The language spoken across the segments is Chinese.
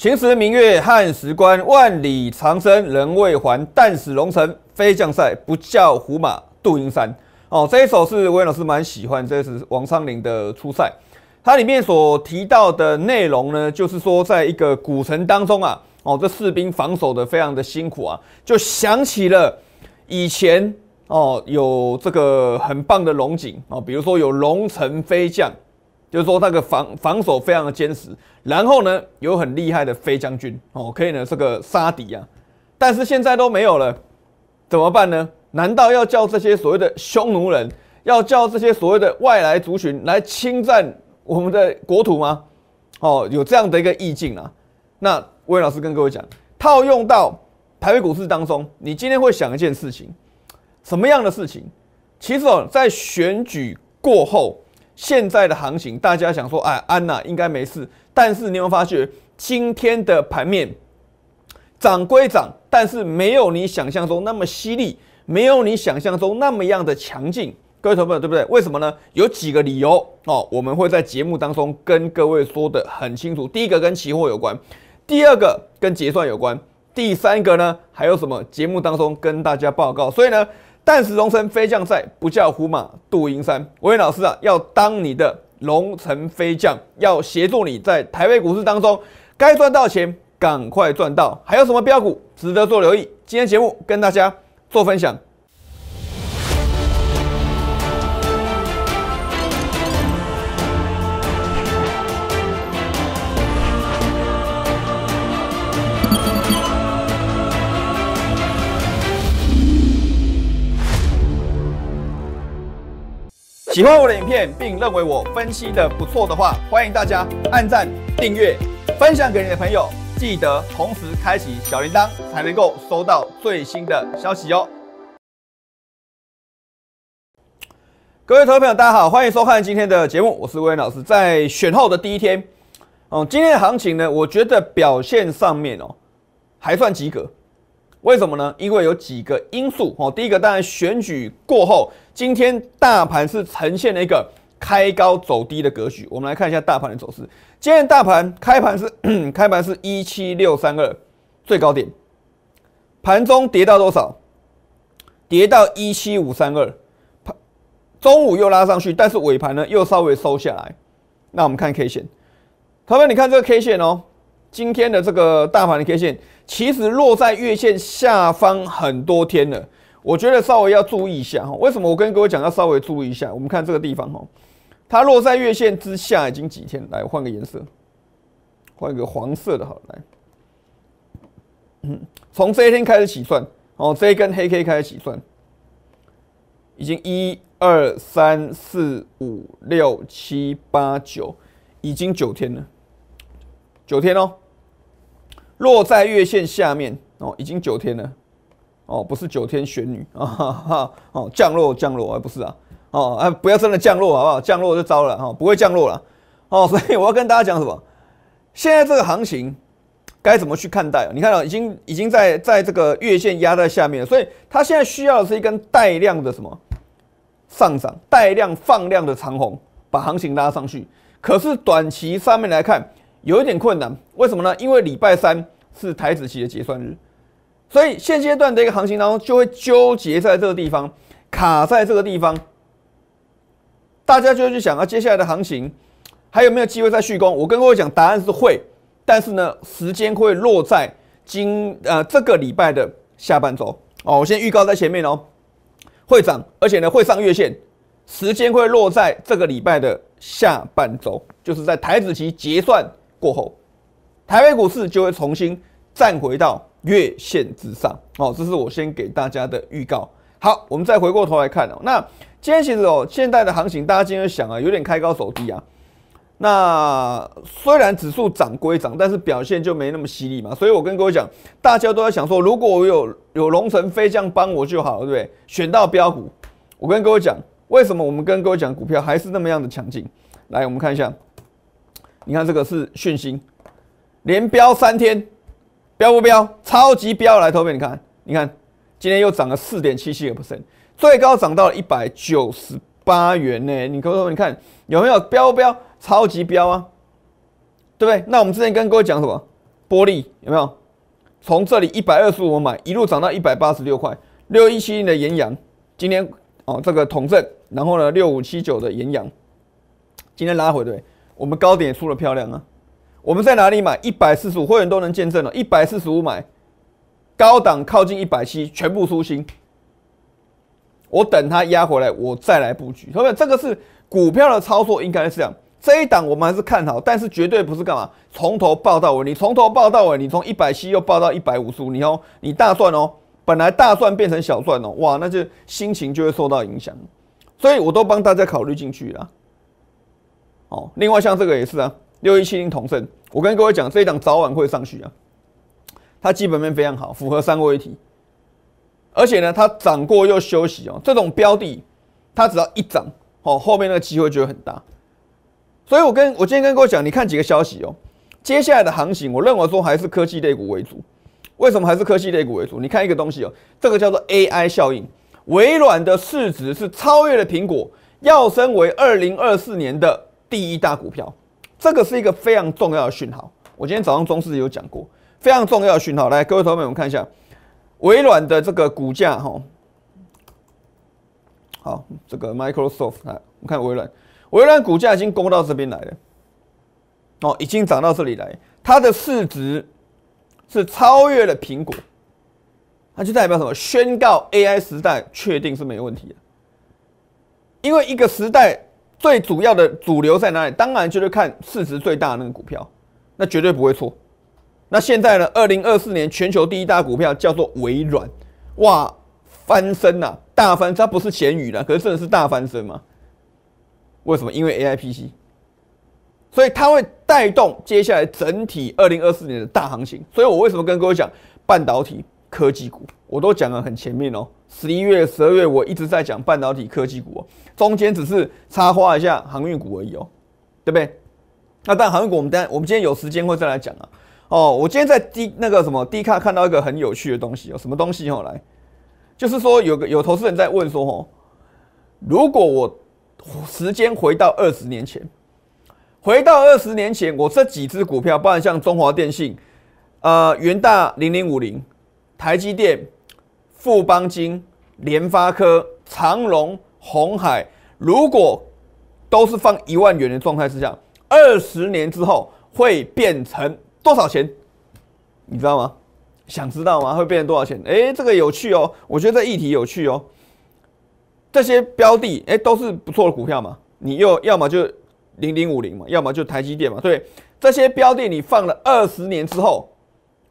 秦时明月汉时关，万里长征人未还。但使龙城飞将在，不教胡马度阴山。哦，这一首是魏老师蛮喜欢，这是王昌龄的《出塞》。它里面所提到的内容呢，就是说，在一个古城当中啊，哦，这士兵防守的非常的辛苦啊，就想起了以前哦，有这个很棒的龙景哦，比如说有龙城飞将。就是说那个防防守非常的坚实，然后呢有很厉害的飞将军哦，可以呢这个杀敌啊，但是现在都没有了，怎么办呢？难道要叫这些所谓的匈奴人，要叫这些所谓的外来族群来侵占我们的国土吗？哦，有这样的一个意境啊。那魏老师跟各位讲，套用到台北股市当中，你今天会想一件事情，什么样的事情？其实哦，在选举过后。现在的行情，大家想说，哎，安娜应该没事。但是你有发觉今天的盘面涨归涨，但是没有你想象中那么犀利，没有你想象中那么样的强劲。各位朋友们，对不对？为什么呢？有几个理由哦。我们会在节目当中跟各位说的很清楚。第一个跟期货有关，第二个跟结算有关，第三个呢还有什么？节目当中跟大家报告。所以呢。但使龙城飞将在，不教胡马度阴山。文云老师啊，要当你的龙城飞将，要协助你在台北股市当中，该赚到钱赶快赚到。还有什么标股值得做留意？今天节目跟大家做分享。喜欢我的影片，并认为我分析的不错的话，欢迎大家按赞、订阅、分享给你的朋友，记得同时开启小铃铛，才能够收到最新的消息哦。各位投票朋友，大家好，欢迎收看今天的节目，我是威威老师。在选后的第一天，哦，今天的行情呢，我觉得表现上面哦，还算及格。为什么呢？因为有几个因素哦。第一个当然选举过后，今天大盘是呈现了一个开高走低的格局。我们来看一下大盘的走势。今天大盘开盘是 开盘是一七六三二最高点，盘中跌到多少？跌到一七五三二。盘中午又拉上去，但是尾盘呢又稍微收下来。那我们看 K 线，朋友，你看这个 K 线哦，今天的这个大盘的 K 线。其实落在月线下方很多天了，我觉得稍微要注意一下哈。为什么我跟各位讲要稍微注意一下？我们看这个地方哈，它落在月线之下已经几天？来，换个颜色，换个黄色的好来。嗯，从这一天开始起算，哦，这一根黑 K 开始起算，已经一二三四五六七八九，已经九天了，九天哦。落在月线下面哦，已经九天了哦，不是九天玄女啊 哈哦，降落降落而不是啊哦啊，不要真的降落好不好？降落就糟了哈，不会降落了哦，所以我要跟大家讲什么？现在这个行情该怎么去看待？你看到已经已经在在这个月线压在下面，所以它现在需要的是一根带量的什么上涨，带量放量的长虹，把行情拉上去。可是短期上面来看。有一点困难，为什么呢？因为礼拜三是台子期的结算日，所以现阶段的一个行情当中就会纠结在这个地方，卡在这个地方，大家就会去想啊，接下来的行情还有没有机会再续攻？我跟各位讲，答案是会，但是呢，时间会落在今呃这个礼拜的下半周哦，我先预告在前面哦，会涨，而且呢会上月线，时间会落在这个礼拜的下半周，就是在台子期结算。过后，台北股市就会重新站回到月线之上哦。这是我先给大家的预告。好，我们再回过头来看哦。那今天其实哦，现在的行情，大家今天想啊，有点开高手低啊。那虽然指数涨归涨，但是表现就没那么犀利嘛。所以我跟各位讲，大家都在想说，如果我有有龙城飞将帮我就好了，对不对？选到标股，我跟各位讲，为什么我们跟各位讲股票还是那么样的强劲？来，我们看一下。你看这个是讯星，连飙三天，飙不飙？超级飙！来投票，你看，你看，今天又涨了四点七七个 percent，最高涨到了一百九十八元呢。你各位，你看有没有飙不飙？超级飙啊，对不对？那我们之前跟各位讲什么？玻璃有没有？从这里一百二十五买，一路涨到一百八十六块六一七零的岩阳，今天哦，这个统盛，然后呢六五七九的岩阳，今天拉回对。我们高点出的漂亮啊！我们在哪里买？一百四十五，会员都能见证了。一百四十五买，高档靠近一百七，全部出心。我等它压回来，我再来布局。朋友这个是股票的操作应该是这样。这一档我们还是看好，但是绝对不是干嘛。从头报到尾，你从头报到尾，你从一百七又报到一百五十五，你要你大赚哦，本来大赚变成小赚哦，哇，那就心情就会受到影响。所以我都帮大家考虑进去了。哦，另外像这个也是啊，六一七零同盛，我跟各位讲，这一档早晚会上去啊，它基本面非常好，符合三位一体，而且呢，它涨过又休息哦，这种标的，它只要一涨，哦，后面那个机会就会很大，所以我跟我今天跟各位讲，你看几个消息哦，接下来的行情，我认为说还是科技类股为主，为什么还是科技类股为主？你看一个东西哦，这个叫做 AI 效应，微软的市值是超越了苹果，要升为二零二四年的。第一大股票，这个是一个非常重要的讯号。我今天早上中市有讲过，非常重要的讯号。来，各位朋友们，我们看一下微软的这个股价，哈，好，这个 Microsoft，来，我们看微软，微软股价已经攻到这边来了，哦，已经涨到这里来，它的市值是超越了苹果，那就代表什么？宣告 AI 时代确定是没问题的，因为一个时代。最主要的主流在哪里？当然就是看市值最大的那个股票，那绝对不会错。那现在呢？二零二四年全球第一大股票叫做微软，哇，翻身呐，大翻！它不是咸鱼了，可是真的是大翻身嘛？为什么？因为 A I P C，所以它会带动接下来整体二零二四年的大行情。所以我为什么跟各位讲半导体科技股？我都讲的很前面哦，十一月、十二月我一直在讲半导体科技股哦。中间只是插花一下航运股而已哦，对不对？那但航运股我们待我们今天有时间会再来讲啊。哦，我今天在低那个什么低卡看到一个很有趣的东西，有什么东西？后来就是说有个有投资人在问说：哦，如果我时间回到二十年前，回到二十年前，我这几只股票，不然像中华电信、呃，元大零零五零、台积电、富邦金、联发科、长隆。红海如果都是放一万元的状态之下，二十年之后会变成多少钱？你知道吗？想知道吗？会变成多少钱？哎，这个有趣哦，我觉得这议题有趣哦。这些标的哎都是不错的股票嘛，你又要么就零零五零嘛，要么就台积电嘛，对，这些标的你放了二十年之后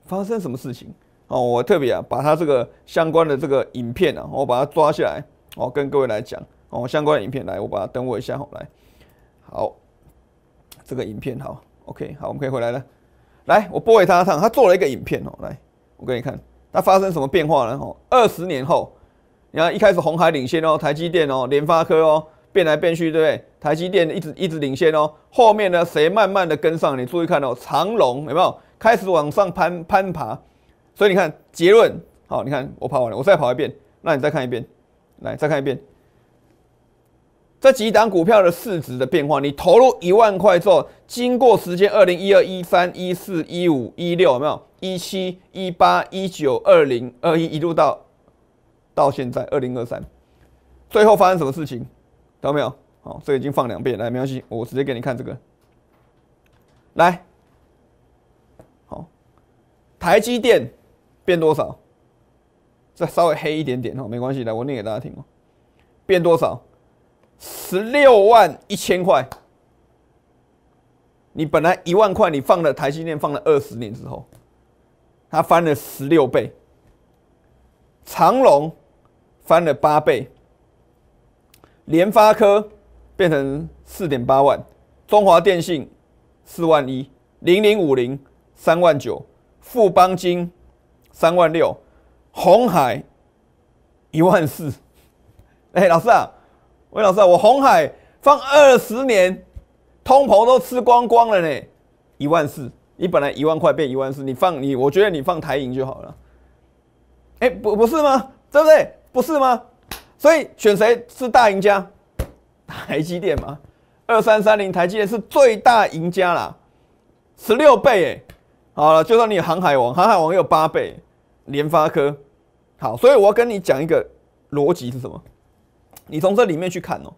发生什么事情？哦，我特别啊把它这个相关的这个影片呢，我把它抓下来。哦，跟各位来讲哦，相关的影片来，我把它等我一下哦，来，好，这个影片好，OK，好，我们可以回来了，来，我播给他看，他做了一个影片哦，来，我给你看，他发生什么变化呢？哦，二十年后，你看一开始红海领先哦，台积电哦，联发科哦，变来变去，对不对？台积电一直一直领先哦，后面呢，谁慢慢的跟上？你注意看哦，长龙有没有开始往上攀攀爬？所以你看结论，好，你看我跑完了，我再跑一遍，那你再看一遍。来，再看一遍这几档股票的市值的变化。你投入一万块之后，经过时间二零一二、一三、一四、一五、一六，有没有一七、一八、一九、二零、二一，一路到到现在二零二三？最后发生什么事情？看到没有？好，这已经放两遍，来，没关系，我直接给你看这个。来，好，台积电变多少？再稍微黑一点点哦，没关系。来，我念给大家听哦。变多少？十六万一千块。你本来一万块，你放了台积电，放了二十年之后，它翻了十六倍。长隆翻了八倍。联发科变成四点八万，中华电信四万一，零零五零三万九，富邦金三万六。红海一万四，哎，老师啊，魏老师啊，我红海放二十年，通膨都吃光光了呢，一万四，你本来一万块变一万四，你放你，我觉得你放台银就好了，哎，不不是吗？对不对？不是吗？所以选谁是大赢家？台积电嘛，二三三零台积电是最大赢家啦，十六倍哎，好了，就算你有航海王，航海王有八倍，联发科。好，所以我要跟你讲一个逻辑是什么？你从这里面去看哦，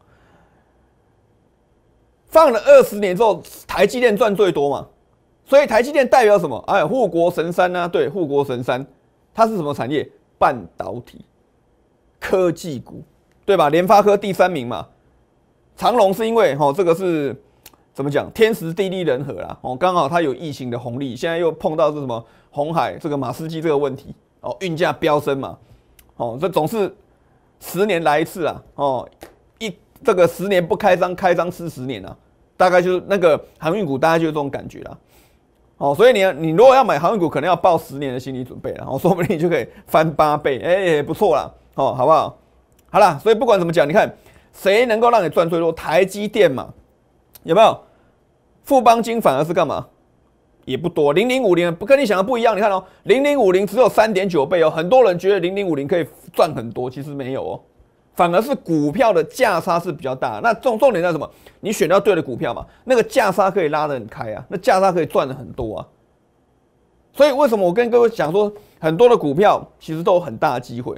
放了二十年之后，台积电赚最多嘛，所以台积电代表什么？哎，护国神山呢？对，护国神山，它是什么产业？半导体科技股，对吧？联发科第三名嘛，长隆是因为哦，这个是怎么讲？天时地利人和啦，哦，刚好它有疫情的红利，现在又碰到是什么红海这个马斯基这个问题。哦，运价飙升嘛，哦，这总是十年来一次啊，哦，一这个十年不开张，开张吃十年啊，大概就是那个航运股，大概就是这种感觉啦。哦，所以你你如果要买航运股，可能要报十年的心理准备了，然后说不定你就可以翻八倍，哎，不错啦，哦，好不好？好了，所以不管怎么讲，你看谁能够让你赚最多？台积电嘛，有没有？富邦金反而是干嘛？也不多，零零五零不跟你想的不一样。你看哦，零零五零只有三点九倍哦。很多人觉得零零五零可以赚很多，其实没有哦，反而是股票的价差是比较大。那重重点在什么？你选到对的股票嘛，那个价差可以拉得很开啊，那价差可以赚的很多啊。所以为什么我跟各位讲说，很多的股票其实都有很大的机会，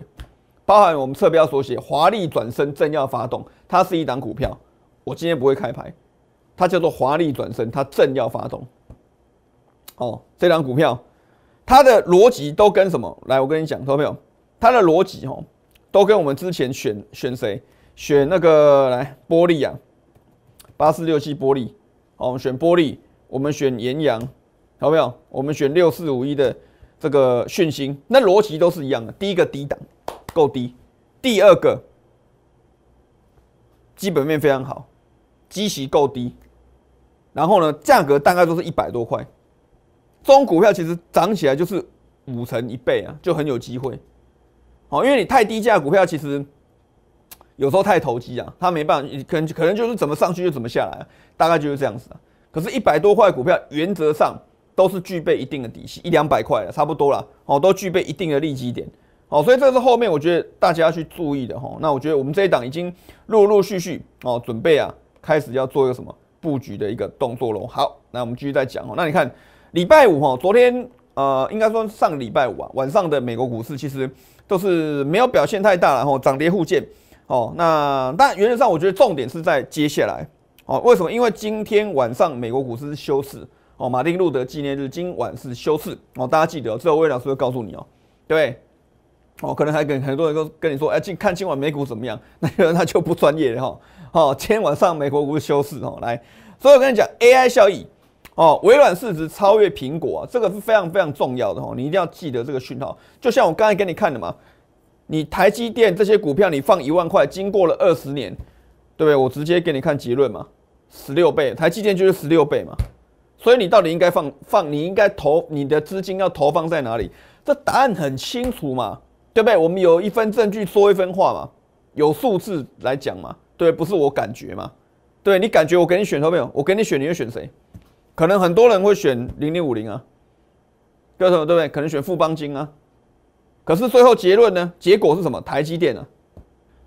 包含我们侧标所写，华丽转身正要发动，它是一档股票，我今天不会开牌，它叫做华丽转身，它正要发动。哦，这张股票，它的逻辑都跟什么？来，我跟你讲，朋友没有？它的逻辑哦，都跟我们之前选选谁？选那个来，玻璃啊，八四六七玻璃。哦，我们选玻璃，我们选岩阳，看没有？我们选六四五一的这个讯星，那逻辑都是一样的。第一个低档，够低；第二个基本面非常好，基息够低；然后呢，价格大概都是一百多块。中股票其实涨起来就是五成一倍啊，就很有机会。好，因为你太低价股票其实有时候太投机啊，它没办法，可能可能就是怎么上去就怎么下来，大概就是这样子啊。可是，一百多块股票原则上都是具备一定的底气，一两百块差不多了，哦，都具备一定的利基点。哦，所以这是后面我觉得大家要去注意的哈。那我觉得我们这一档已经陆陆续续哦，准备啊开始要做一个什么布局的一个动作喽。好，那我们继续再讲哦。那你看。礼拜五哈，昨天呃，应该说上礼拜五啊，晚上的美国股市其实都是没有表现太大了哈，涨跌互见哦。那但原则上，我觉得重点是在接下来哦。为什么？因为今天晚上美国股市是休市哦，马丁路德纪念日，今晚是休市哦。大家记得，之后魏老师会告诉你哦。对，哦，可能还跟很多人都跟你说，哎，今看今晚美股怎么样？那个人他就不专业了哈。好，今天晚上美国股市休市哦，来，所以我跟你讲 AI 效益。哦，微软市值超越苹果，这个是非常非常重要的哦。你一定要记得这个讯号。就像我刚才给你看的嘛，你台积电这些股票，你放一万块，经过了二十年，对不对？我直接给你看结论嘛，十六倍，台积电就是十六倍嘛。所以你到底应该放放，你应该投你的资金要投放在哪里？这答案很清楚嘛，对不对？我们有一份证据说一分话嘛，有数字来讲嘛，对，不是我感觉嘛，对你感觉我给你选错没有？我给你选，你会选谁？可能很多人会选零零五零啊，叫什么对不对？可能选富邦金啊，可是最后结论呢？结果是什么？台积电啊。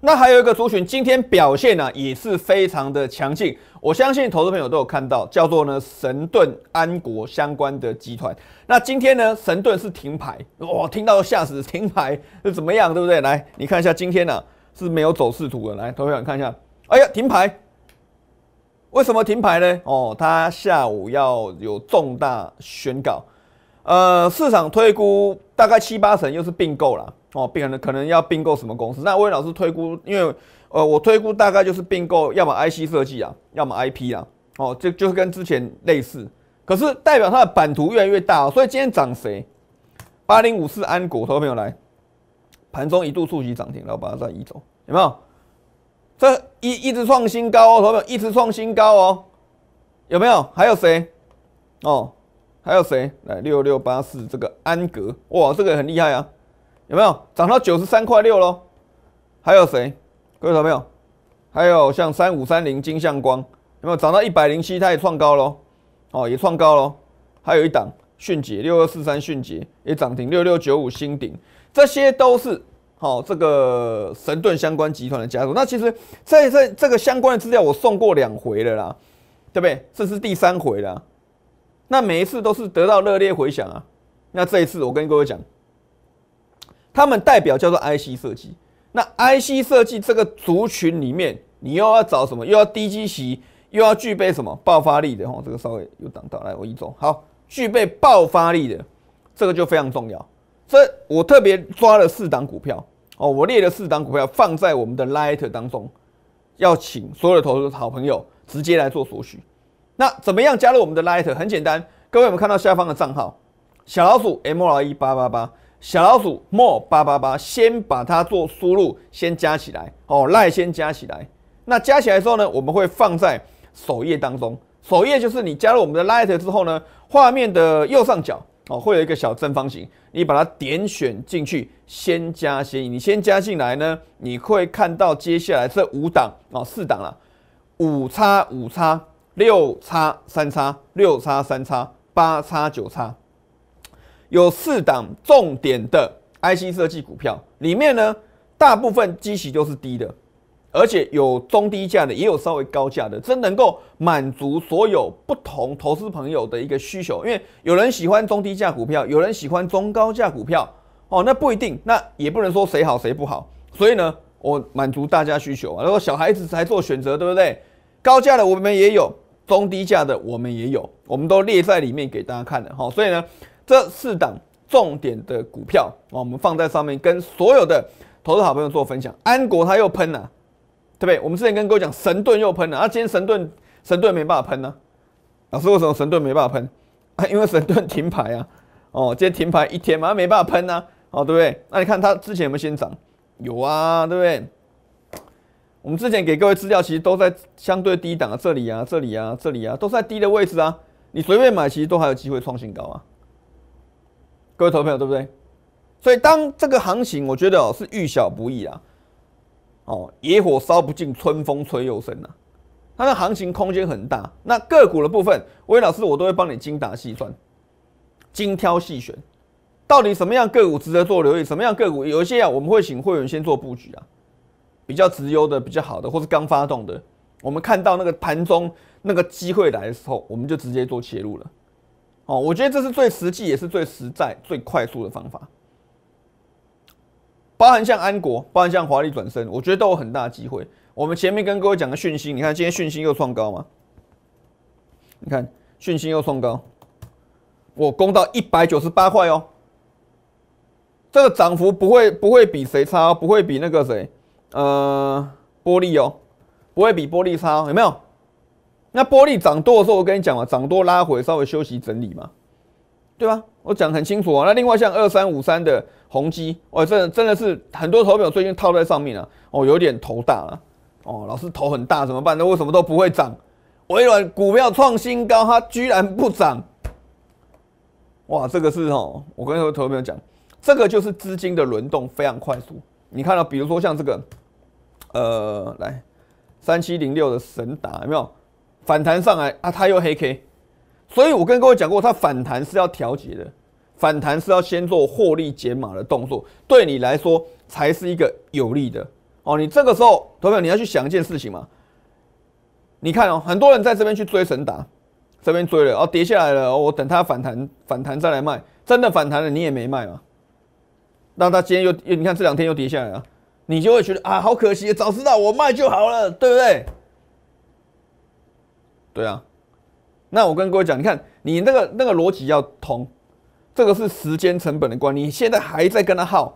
那还有一个族群今天表现呢，也是非常的强劲。我相信投资朋友都有看到，叫做呢神盾安国相关的集团。那今天呢，神盾是停牌，哇，听到吓死，停牌是怎么样，对不对？来，你看一下今天呢是没有走势图的，来，投资朋友看一下，哎呀，停牌。为什么停牌呢？哦，他下午要有重大宣告。呃，市场推估大概七八成又是并购了哦，并可能可能要并购什么公司？那魏老师推估，因为呃，我推估大概就是并购，要么 IC 设计啊，要么 IP 啊，哦，这就是跟之前类似，可是代表它的版图越来越大，所以今天涨谁？八零五四安国，投朋友来，盘中一度触及涨停，然后把它再移走，有没有？这一一直创新高哦，有没有一直创新高哦？有没有？还有谁？哦，还有谁？来，六六八四这个安格，哇，这个很厉害啊，有没有？涨到九十三块六喽。还有谁？各位有没有？还有像三五三零金相光，有没有涨到一百零七？它也创高喽，哦，也创高喽。还有一档迅捷六二四三，迅捷也涨停六六九五新顶，这些都是。好，这个神盾相关集团的家族，那其实这这这个相关的资料，我送过两回了啦，对不对？这是第三回了，那每一次都是得到热烈回响啊。那这一次，我跟各位讲，他们代表叫做 IC 设计。那 IC 设计这个族群里面，你又要找什么？又要低基息，又要具备什么爆发力的？哦，这个稍微有挡到，来我移走。好，具备爆发力的，这个就非常重要。这我特别抓了四档股票哦，我列了四档股票放在我们的 Light 当中，要请所有的投资好朋友直接来做索取。那怎么样加入我们的 Light？很简单，各位我们看到下方的账号小老鼠 M L E 八八八，小老鼠 M 八八八，先把它做输入，先加起来哦，l i g h t 先加起来。那加起来之后呢，我们会放在首页当中。首页就是你加入我们的 Light 之后呢，画面的右上角。哦，会有一个小正方形，你把它点选进去，先加先移。你先加进来呢，你会看到接下来这五档啊，四档了，五叉五叉六叉三叉六叉三叉八叉九叉，有四档重点的 IC 设计股票里面呢，大部分基期都是低的。而且有中低价的，也有稍微高价的，真能够满足所有不同投资朋友的一个需求。因为有人喜欢中低价股票，有人喜欢中高价股票，哦，那不一定，那也不能说谁好谁不好。所以呢，我满足大家需求啊。如果小孩子才做选择，对不对？高价的我们也有，中低价的我们也有，我们都列在里面给大家看的哈。所以呢，这四档重点的股票啊，我们放在上面跟所有的投资好朋友做分享。安国他又喷了。对不对？我们之前跟各位讲，神盾又喷了，啊，今天神盾神盾没办法喷呢。老师为什么神盾没办法喷？啊，因为神盾停牌啊。哦，今天停牌一天嘛，没办法喷呢。哦，对不对？那你看它之前有没有先涨？有啊，对不对？我们之前给各位资料其实都在相对低档啊，这里啊，这里啊，这里啊，都在低的位置啊。你随便买，其实都还有机会创新高啊。各位投票，对不对？所以当这个行情，我觉得哦，是遇小不易啊。哦，野火烧不尽，春风吹又生呐。它的行情空间很大，那个股的部分，威老师我都会帮你精打细算、精挑细选。到底什么样个股值得做留意？什么样个股？有一些啊，我们会请会员先做布局啊，比较直优的、比较好的，或是刚发动的，我们看到那个盘中那个机会来的时候，我们就直接做切入了。哦，我觉得这是最实际也是最实在、最快速的方法。包含像安国，包含像华丽转身，我觉得都有很大机会。我们前面跟各位讲的讯息，你看今天讯息又创高吗？你看讯息又创高，我攻到一百九十八块哦。这个涨幅不会不会比谁差哦，不会比那个谁呃玻璃哦，不会比玻璃差哦，有没有？那玻璃涨多的时候，我跟你讲嘛，涨多拉回，稍微休息整理嘛。对吧？我讲很清楚啊。那另外像二三五三的宏基，哦，真的真的是很多投票最近套在上面了，哦，有点头大了，哦，老是头很大怎么办？那为什么都不会涨？微软股票创新高，它居然不涨，哇，这个是哦，我跟很多投朋讲，这个就是资金的轮动非常快速。你看到，比如说像这个，呃，来三七零六的神达有没有反弹上来啊？它又黑 K。所以我跟各位讲过，它反弹是要调节的，反弹是要先做获利减码的动作，对你来说才是一个有利的哦。你这个时候，投票你要去想一件事情嘛？你看哦，很多人在这边去追神打，这边追了，然后跌下来了，我等它反弹，反弹再来卖，真的反弹了，你也没卖啊？那它今天又，你看这两天又跌下来了，你就会觉得啊，好可惜，早知道我卖就好了，对不对？对啊。那我跟各位讲，你看你那个那个逻辑要通，这个是时间成本的观念。现在还在跟他耗，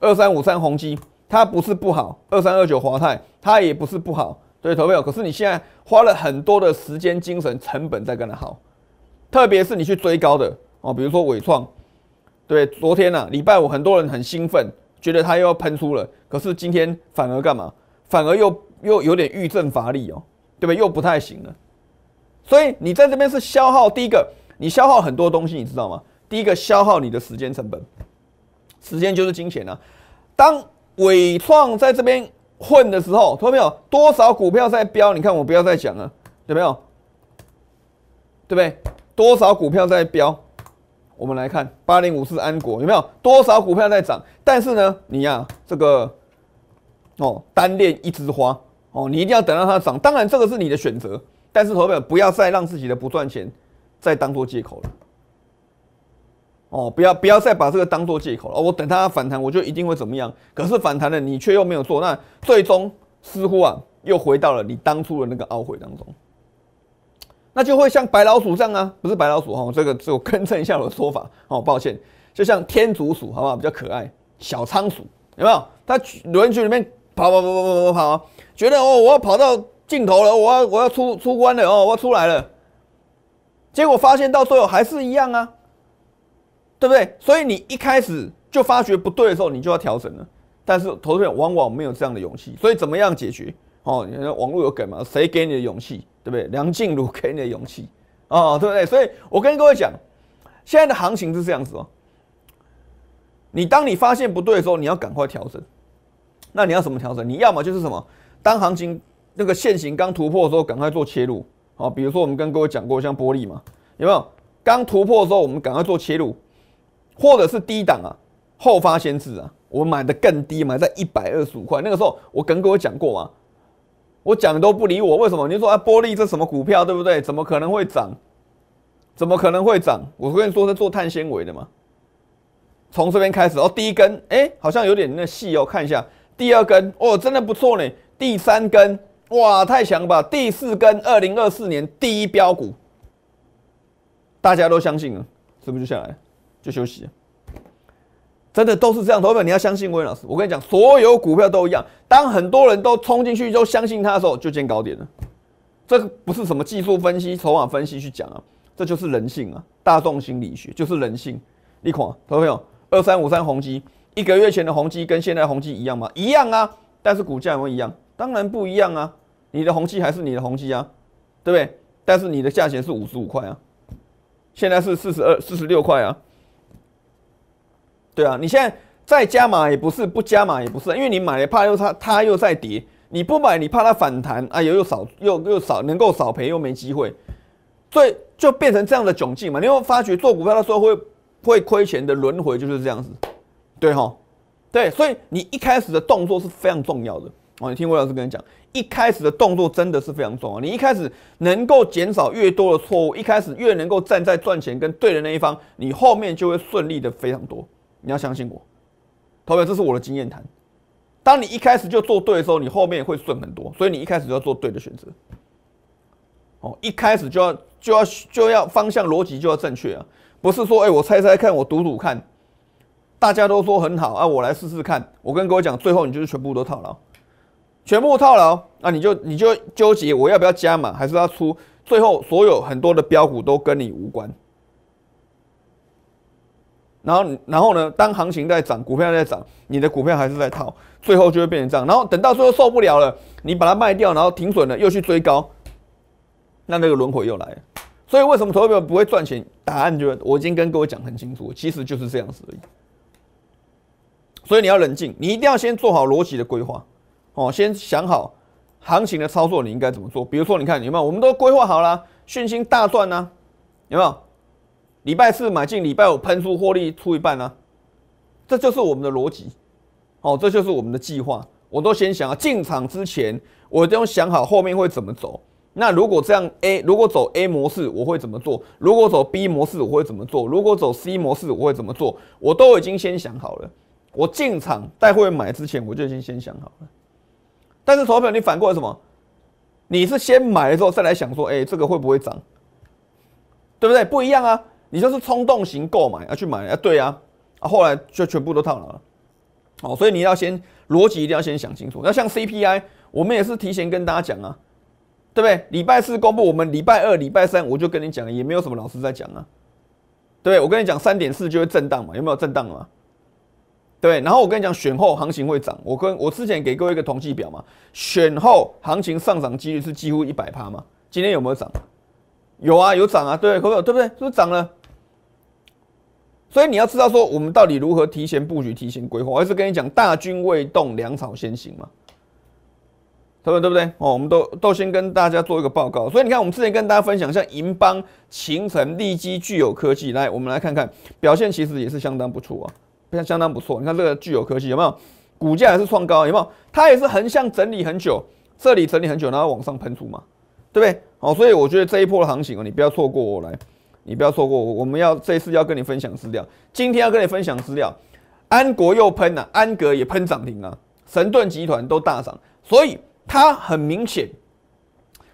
二三五三宏基，它不是不好；二三二九华泰，它也不是不好。对，投票。可是你现在花了很多的时间、精神成本在跟他耗，特别是你去追高的哦，比如说伟创，对，昨天呢礼拜五很多人很兴奋，觉得它又要喷出了，可是今天反而干嘛？反而又又有点遇震乏力哦，对不对？又不太行了。所以你在这边是消耗第一个，你消耗很多东西，你知道吗？第一个消耗你的时间成本，时间就是金钱啊。当伟创在这边混的时候，看到没有？多少股票在飙？你看我不要再讲了，有没有？对不对？多少股票在飙？我们来看八零五四安国，有没有多少股票在涨？但是呢，你呀，这个哦，单恋一枝花哦，你一定要等到它涨。当然，这个是你的选择。但是，投资不要再让自己的不赚钱再当做借口了。哦，不要不要再把这个当做借口了。我等它反弹，我就一定会怎么样。可是反弹了，你却又没有做，那最终似乎啊，又回到了你当初的那个懊悔当中。那就会像白老鼠这样啊，不是白老鼠哈，这个只有更正一下我的说法哦，抱歉，就像天竺鼠，好不好，比较可爱，小仓鼠有没有？它轮圈里面跑跑跑跑跑跑跑，觉得哦，我要跑到。镜头了，我要我要出出关了哦，我要出来了。结果发现到最后还是一样啊，对不对？所以你一开始就发觉不对的时候，你就要调整了。但是投资人往往没有这样的勇气，所以怎么样解决？哦，网络有给吗？谁给你的勇气？对不对？梁静茹给你的勇气哦，对不对？所以我跟各位讲，现在的行情是这样子哦。你当你发现不对的时候，你要赶快调整。那你要怎么调整？你要么就是什么，当行情。那个线型刚突破的时候，赶快做切入，好，比如说我们跟各位讲过，像玻璃嘛，有没有？刚突破的时候，我们赶快做切入，或者是低档啊，后发先至啊，我买的更低买在一百二十五块那个时候，我梗跟我讲过嘛，我讲都不理我，为什么？你说啊，玻璃这什么股票对不对？怎么可能会涨？怎么可能会涨？我跟你说是做碳纤维的嘛，从这边开始哦，第一根，哎，好像有点那细哦，看一下，第二根，哦，真的不错呢，第三根。哇，太强了吧！第四根，二零二四年第一标股，大家都相信了，是不是就下来，就休息？真的都是这样。同学们，你要相信魏老师。我跟你讲，所有股票都一样。当很多人都冲进去，就相信他的时候，就见高点了。这不是什么技术分析、筹码分析去讲啊，这就是人性啊，大众心理学就是人性。立看，同学二三五三宏基，一个月前的宏基跟现在宏基一样吗？一样啊，但是股价有有一样，当然不一样啊。你的红期还是你的红期啊，对不对？但是你的价钱是五十五块啊，现在是四十二、四十六块啊。对啊，你现在再加码也不是，不加码也不是，因为你买了怕又它它又在跌，你不买你怕它反弹啊，又又少又又少，能够少赔又没机会，所以就变成这样的窘境嘛。你会发觉做股票的时候会会亏钱的轮回就是这样子，对哈？对，所以你一开始的动作是非常重要的哦。你听魏老师跟你讲。一开始的动作真的是非常重要，你一开始能够减少越多的错误，一开始越能够站在赚钱跟对的那一方，你后面就会顺利的非常多。你要相信我，朋友，这是我的经验谈。当你一开始就做对的时候，你后面会顺很多，所以你一开始就要做对的选择。哦，一开始就要就要就要方向逻辑就要正确啊，不是说哎我猜猜看我赌赌看，大家都说很好啊，我来试试看。我跟各位讲，最后你就是全部都套牢。全部套牢，那你就你就纠结我要不要加码，还是要出？最后所有很多的标股都跟你无关。然后然后呢，当行情在涨，股票在涨，你的股票还是在套，最后就会变成这样。然后等到最后受不了了，你把它卖掉，然后停损了，又去追高，那那个轮回又来。了。所以为什么投资者不会赚钱？答案就是我已经跟各位讲很清楚，其实就是这样子而已。所以你要冷静，你一定要先做好逻辑的规划。哦，先想好行情的操作，你应该怎么做？比如说，你看有没有我们都规划好了，讯息大赚呢？有没有？礼拜四买进，礼拜五喷出获利出一半呢？这就是我们的逻辑，哦，这就是我们的计划。我都先想啊，进场之前我都想好后面会怎么走。那如果这样 A，如果走 A 模式我会怎么做？如果走 B 模式我会怎么做？如果走 C 模式我会怎么做？我都已经先想好了。我进场待会买之前我就已经先想好了。但是投票，你反过来什么？你是先买了之后再来想说，哎，这个会不会涨？对不对？不一样啊，你就是冲动型购买啊，去买啊，对啊，啊，后来就全部都套牢了。哦，所以你要先逻辑一定要先想清楚。那像 CPI，我们也是提前跟大家讲啊，对不对？礼拜四公布，我们礼拜二、礼拜三我就跟你讲，也没有什么老师在讲啊，对不对？我跟你讲三点四就会震荡嘛，有没有震荡嘛？对，然后我跟你讲，选后行情会涨。我跟我之前给各位一个统计表嘛，选后行情上涨几率是几乎一百趴嘛。今天有没有涨？有啊，有涨啊，对，可不对？对不对？是不是涨了？所以你要知道说，我们到底如何提前布局、提前规划？我是跟你讲，大军未动，粮草先行嘛，对不对？对不对？哦，我们都都先跟大家做一个报告。所以你看，我们之前跟大家分享像银邦、秦城、利基、具有科技，来，我们来看看表现，其实也是相当不错啊。相相当不错，你看这个具有科技有没有股价还是创高有没有？它也是横向整理很久，这里整理很久，然后往上喷出嘛，对不对？好，所以我觉得这一波的行情哦，你不要错过我来，你不要错过我，我们要这一次要跟你分享资料，今天要跟你分享资料，安国又喷了，安格也喷涨停啊，神盾集团都大涨，所以它很明显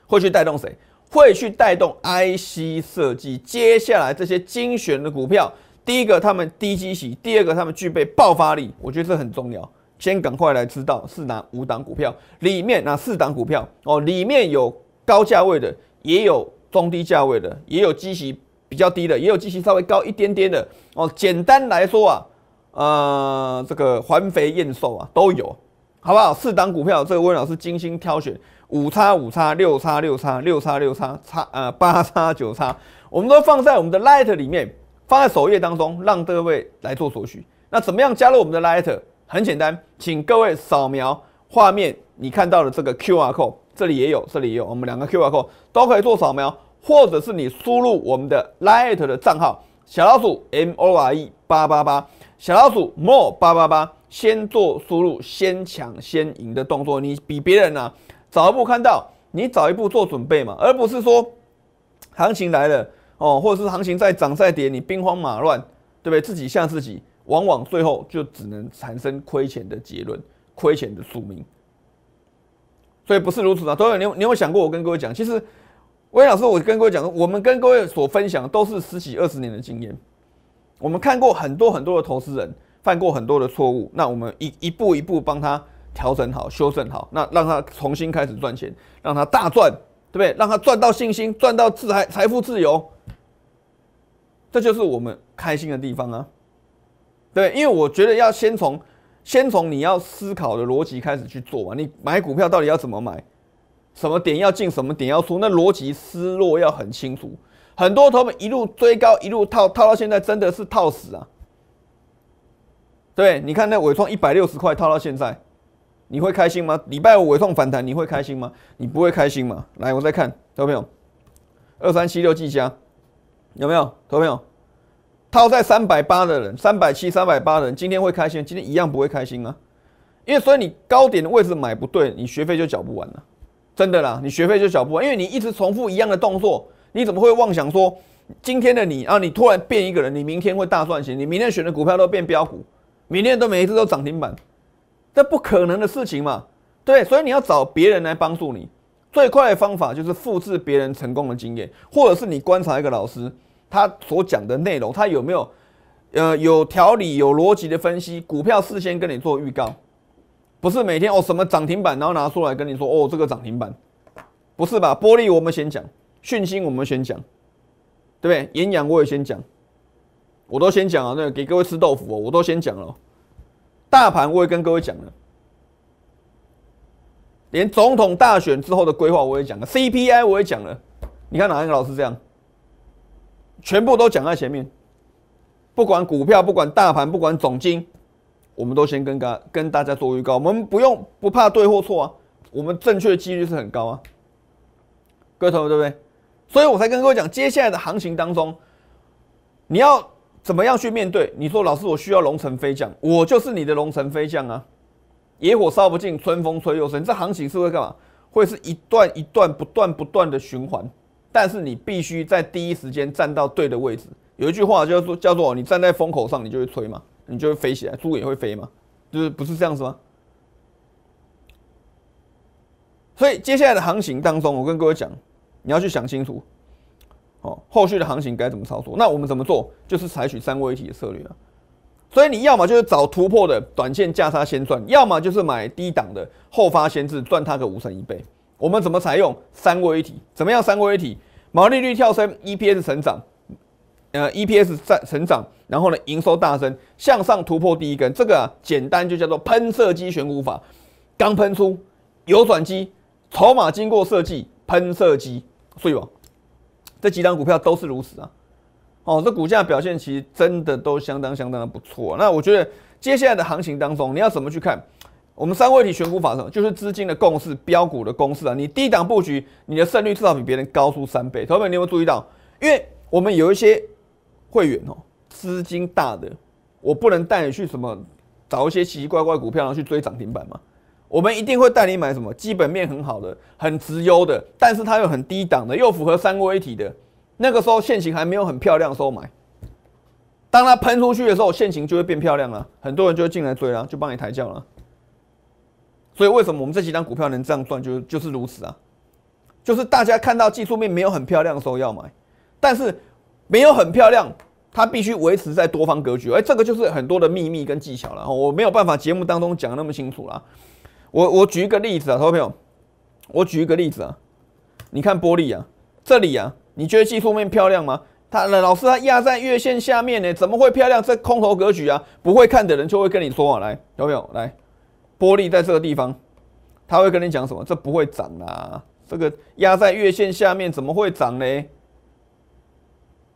会去带动谁？会去带动 IC 设计，接下来这些精选的股票。第一个，他们低基息；第二个，他们具备爆发力。我觉得这很重要。先赶快来知道是哪五档股票里面哪四档股票哦，里面有高价位的，也有中低价位的，也有基息比较低的，也有基息稍微高一点点的哦。简单来说啊，呃，这个环肥燕瘦啊都有，好不好？四档股票，这个温老师精心挑选，五叉五叉六叉六叉六叉六叉叉呃八叉九叉，我们都放在我们的 l i g h t 里面。放在首页当中，让各位来做索取。那怎么样加入我们的 Lite？很简单，请各位扫描画面你看到的这个 Q R code，这里也有，这里也有，我们两个 Q R code 都可以做扫描，或者是你输入我们的 Lite 的账号：小老鼠 M O R E 八八八，小老鼠 M O R e 八八八，先做输入，先抢先赢的动作。你比别人啊早一步看到，你早一步做准备嘛，而不是说行情来了。哦，或者是行情在涨在跌，你兵荒马乱，对不对？自己吓自己，往往最后就只能产生亏钱的结论，亏钱的宿命。所以不是如此啊，都有你你有想过？我跟各位讲，其实魏老师，我跟各位讲，我们跟各位所分享都是十几二十年的经验。我们看过很多很多的投资人犯过很多的错误，那我们一一步一步帮他调整好、修正好，那让他重新开始赚钱，让他大赚，对不对？让他赚到信心，赚到自财财富自由。这就是我们开心的地方啊，对，因为我觉得要先从，先从你要思考的逻辑开始去做嘛。你买股票到底要怎么买，什么点要进，什么点要出，那逻辑思路要很清楚。很多他们一路追高一路套，套到现在真的是套死啊。对，你看那伟创一百六十块套到现在，你会开心吗？礼拜五伟创反弹，你会开心吗？你不会开心吗？来，我再看，有没有二三七六计价？有没有？有没有？套在三百八的人，三百七、三百八的人，今天会开心？今天一样不会开心啊！因为所以你高点的位置买不对，你学费就缴不完了，真的啦！你学费就缴不完，因为你一直重复一样的动作，你怎么会妄想说今天的你啊，你突然变一个人，你明天会大赚钱？你明天选的股票都变标股，明天都每一次都涨停板，这不可能的事情嘛？对，所以你要找别人来帮助你。最快的方法就是复制别人成功的经验，或者是你观察一个老师，他所讲的内容，他有没有，呃，有条理、有逻辑的分析股票，事先跟你做预告，不是每天哦什么涨停板，然后拿出来跟你说哦这个涨停板，不是吧？玻璃我们先讲，讯息我们先讲，对不对？营养我也先讲，我都先讲啊，对，给各位吃豆腐哦，我都先讲了，大盘我也跟各位讲了。连总统大选之后的规划我也讲了，CPI 我也讲了。你看哪一个老师这样？全部都讲在前面，不管股票，不管大盘，不管总金，我们都先跟个跟大家做预告。我们不用不怕对或错啊，我们正确的几率是很高啊，各位同学对不对？所以我才跟各位讲，接下来的行情当中，你要怎么样去面对？你说老师，我需要龙城飞将，我就是你的龙城飞将啊。野火烧不尽，春风吹又生。这行情是会干嘛？会是一段一段不断不断的循环。但是你必须在第一时间站到对的位置。有一句话叫做“叫做你站在风口上，你就会吹嘛，你就会飞起来，猪也会飞嘛，就是不是这样子吗？”所以接下来的行情当中，我跟各位讲，你要去想清楚，哦，后续的行情该怎么操作。那我们怎么做？就是采取三位一体的策略了。所以你要么就是找突破的短线价差先赚，要么就是买低档的后发先至赚它个五成一倍。我们怎么采用三位一体？怎么样？三位一体？毛利率跳升，EPS 成长，呃，EPS 在成长，然后呢，营收大增，向上突破第一根。这个啊，简单就叫做喷射机选股法。刚喷出有转机，筹码经过设计，喷射机所以吧，这几张股票都是如此啊。哦，这股价表现其实真的都相当相当的不错。那我觉得接下来的行情当中，你要怎么去看？我们三位一体选股法则就是资金的共识、标股的共式啊。你低档布局，你的胜率至少比别人高出三倍。朋友们，你有注意到，因为我们有一些会员哦，资金大的，我不能带你去什么找一些奇奇怪怪股票，然后去追涨停板嘛。我们一定会带你买什么基本面很好的、很直优的，但是它又很低档的，又符合三位一体的。那个时候线形还没有很漂亮的时候买，当它喷出去的时候，线形就会变漂亮了，很多人就会进来追啦，就帮你抬轿了。所以为什么我们这几张股票能这样赚，就就是如此啊，就是大家看到技术面没有很漂亮的时候要买，但是没有很漂亮，它必须维持在多方格局。哎，这个就是很多的秘密跟技巧了，我没有办法节目当中讲那么清楚了。我我举一个例子啊，投票，朋友，我举一个例子啊，你看玻璃啊，这里啊。你觉得技术面漂亮吗？他的老师他压在月线下面呢，怎么会漂亮？这空头格局啊，不会看的人就会跟你说啊，来有没有？来，玻璃在这个地方，他会跟你讲什么？这不会涨啦，这个压在月线下面，怎么会涨呢？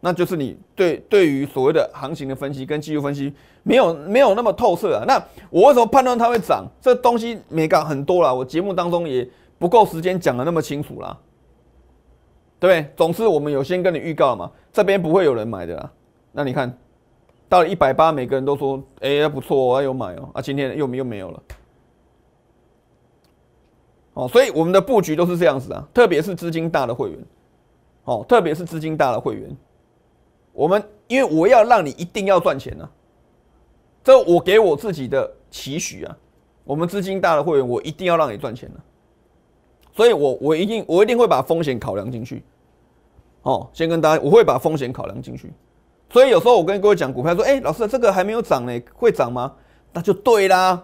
那就是你对对于所谓的行情的分析跟技术分析没有没有那么透彻啊。那我为什么判断它会涨？这东西没讲很多了，我节目当中也不够时间讲的那么清楚啦。对，总是我们有先跟你预告嘛，这边不会有人买的。啦。那你看到了一百八，每个人都说，哎，不错，我有买哦。啊，今天又没又没有了。哦，所以我们的布局都是这样子啊，特别是资金大的会员，哦，特别是资金大的会员，我们因为我要让你一定要赚钱呢，这我给我自己的期许啊。我们资金大的会员，我一定要让你赚钱呢。所以我我一定我一定会把风险考量进去。哦，先跟大家，我会把风险考量进去，所以有时候我跟各位讲股票，说：“哎，老师，这个还没有涨呢，会涨吗？”那就对啦，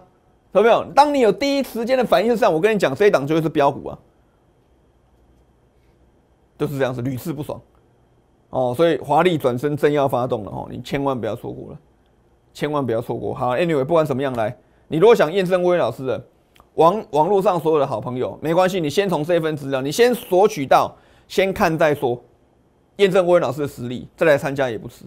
有没有？当你有第一时间的反应上，我跟你讲，这一档就会是标股啊，就是这样子，屡试不爽。哦，所以华丽转身正要发动了哦，你千万不要错过了，千万不要错过。好，anyway，不管怎么样来，你如果想验证威老师的网网络上所有的好朋友，没关系，你先从这份资料，你先索取到，先看再说。验证郭老师的实力，再来参加也不迟。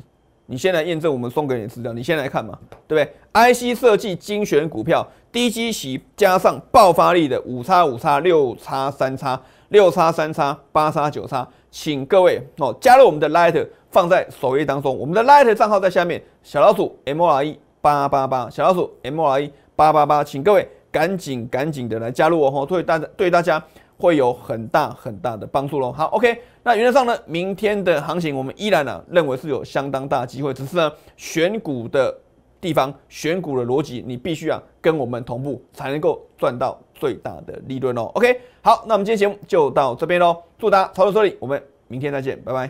你先来验证我们送给你的资料，你先来看嘛，对不对？IC 设计精选股票，低基息加上爆发力的五叉五叉六叉三叉六叉三叉八叉九叉，请各位哦加入我们的 Lite，放在首页当中，我们的 Lite 账号在下面，小老鼠 M 二一八八八，小老鼠 M 二一八八八，请各位赶紧赶紧的来加入我，吼，对大家对大家。会有很大很大的帮助喽。好，OK，那原则上呢，明天的行情我们依然呢认为是有相当大机会，只是呢选股的地方、选股的逻辑，你必须啊跟我们同步，才能够赚到最大的利润哦。OK，好，那我们今天节目就到这边喽，祝大家操作顺利，我们明天再见，拜拜。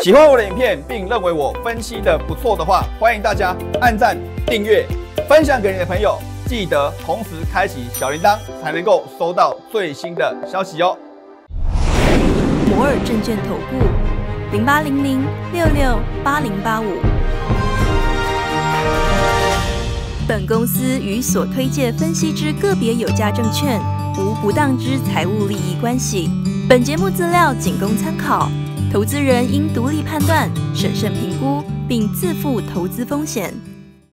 喜欢我的影片并认为我分析的不错的话，欢迎大家按赞、订阅、分享给你的朋友。记得同时开启小铃铛，才能够收到最新的消息哦。摩尔证券投顾零八零零六六八零八五。本公司与所推介分析之个别有价证券无不当之财务利益关系。本节目资料仅供参考，投资人应独立判断、审慎评估，并自负投资风险。